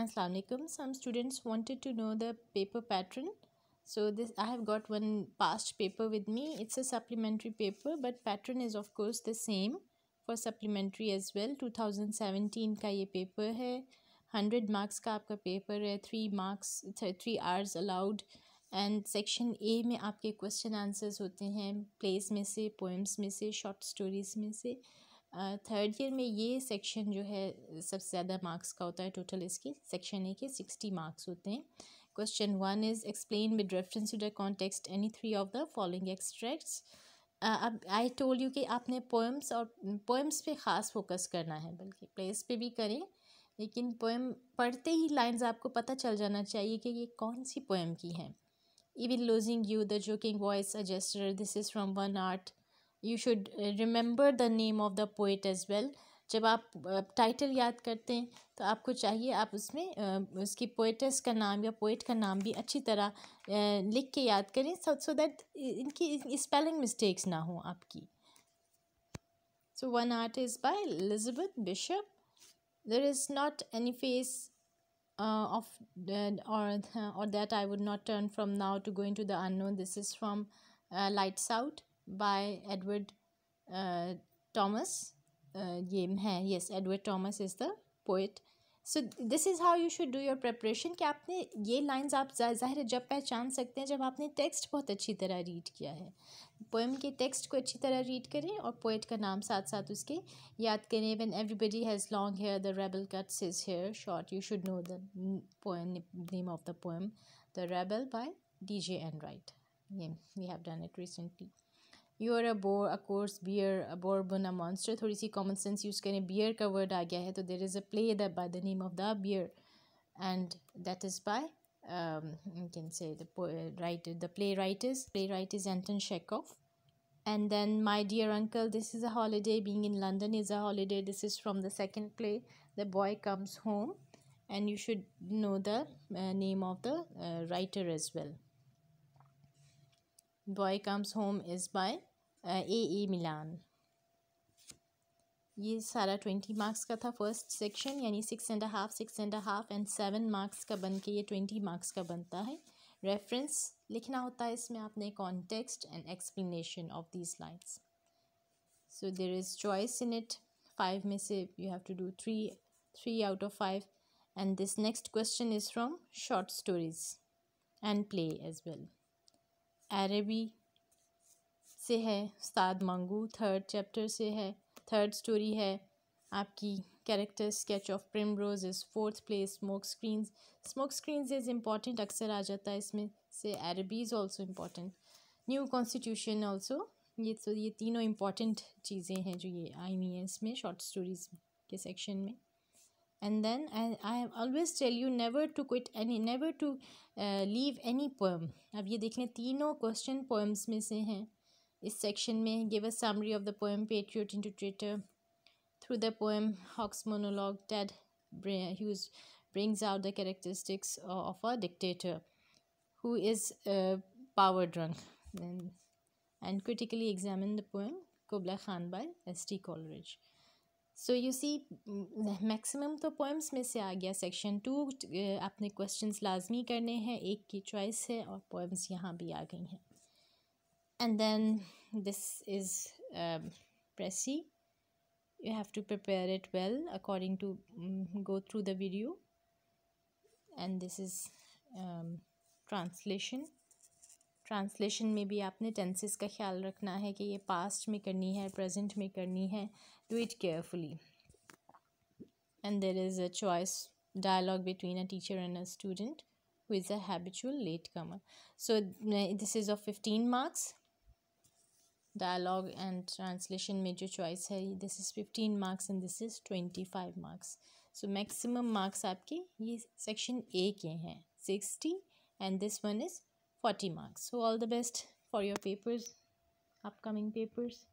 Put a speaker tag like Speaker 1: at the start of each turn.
Speaker 1: Assalamualaikum. some students wanted to know the paper pattern so this i have got one past paper with me it's a supplementary paper but pattern is of course the same for supplementary as well 2017 का ये paper है hundred marks का आपका paper है three marks three hours allowed and section A में आपके question answers होते हैं प्लेस में से पोएम्स में से शॉर्ट स्टोरीज में से थर्ड ईयर में ये सेक्शन जो है सबसे ज़्यादा मार्क्स का होता है टोटल इसकी सेक्शन ए के सिक्सटी मार्क्स होते हैं question one is explain with reference to the context any three of the following extracts अब आई टोल यू कि आपने पोएम्स और पोएम्स पे ख़ास फोकस करना है बल्कि प्लेस पे भी करें लेकिन पोएम पढ़ते ही लाइंस आपको पता चल जाना चाहिए कि ये कौन सी पोएम की है even losing you the joking voice a gesture this is from One Art you should remember the name of the poet as well जब आप टाइटल याद करते हैं तो आपको चाहिए आप उसमें उसकी पोइटस का नाम या पोइट का नाम भी अच्छी तरह लिख के याद करें सो सो दैट इनकी स्पेलिंग मिस्टेक्स ना हो आपकी so One Art is by Elizabeth Bishop there is not any face of और that I would not turn would now to going to the go into this is This lights out by Edward Thomas ये है yes Edward Thomas is the poet so this is how you should do your preparation कि आपने ये lines आप ज़ाहिर है जब पहचान सकते हैं जब आपने टेक्स्ट बहुत अच्छी तरह रीड किया है पोएम के टेक्स्ट को अच्छी तरह रीड करें और पोइट का नाम साथ साथ उसके याद करें one everybody has long hair the rebel cuts his hair short you should know the poem name of the poem the rebel by D J Enright ये we have done it recently You are a boar, a coarse bear a bourbon a monster. Through see common sense, you करें bear का word आ गया है तो there is a play the by the name of the bear and that is you can say the writer the playwright is playwright is anton chekhov and then my dear uncle this is a holiday being in london is a holiday this is from the second play the boy comes home and you should know the uh, name of the uh, writer as well boy comes home is by A A Milne ये सारा twenty marks का था first section यानी six and half six and half and seven marks का बन के ये twenty marks का बनता है रेफरेंस लिखना होता है इसमें आपने context and explanation of these lines so there is choice in it five में से you have to do three three out of five and this next question is from short stories and play as well Araby से है उस्ताद मांगू third chapter से है third story है आपकी character sketch of prim roses fourth place smoke screen smoke screen is important अक्सर आ जाता है इसमें से Araby is also important new constitution also ये तो ये तीनों इम्पॉर्टेंट चीज़ें हैं जो ये आई हुई हैं इसमें शॉर्ट स्टोरीज के सेक्शन में and then I always tell you never to to quit any never to uh, leave अब ये देख लें तीनों क्वेश्चन पोएम्स में से हैं इस सेक्शन में give a summary of the poem patriot in to through the poem hawk's monologue Ted Hughes brings out the characteristics of a dictator who is power drunk and critically examine the poem Kubla Khan by S T Coleridge so you see maximum तो poems में से आ गया section two अपने questions लाजमी करने हैं एक की चॉइस है और पोएम्स यहाँ भी आ गई हैं and then this is um, pressy you have to prepare it well according to mm, go through the video and this is um, translation. translation translation में भी tenses टेंसेस का ख्याल रखना है कि ये पास्ट में करनी है प्रेजेंट में करनी है do it carefully and there is a choice dialogue between a teacher and a student who is a habitual late comer. So this is of 15 marks. Dialogue and translation में जो choice है this is fifteen marks and this is twenty five marks so maximum marks आपके ये section A के हैं sixty and this one is forty marks so all the best for your papers upcoming papers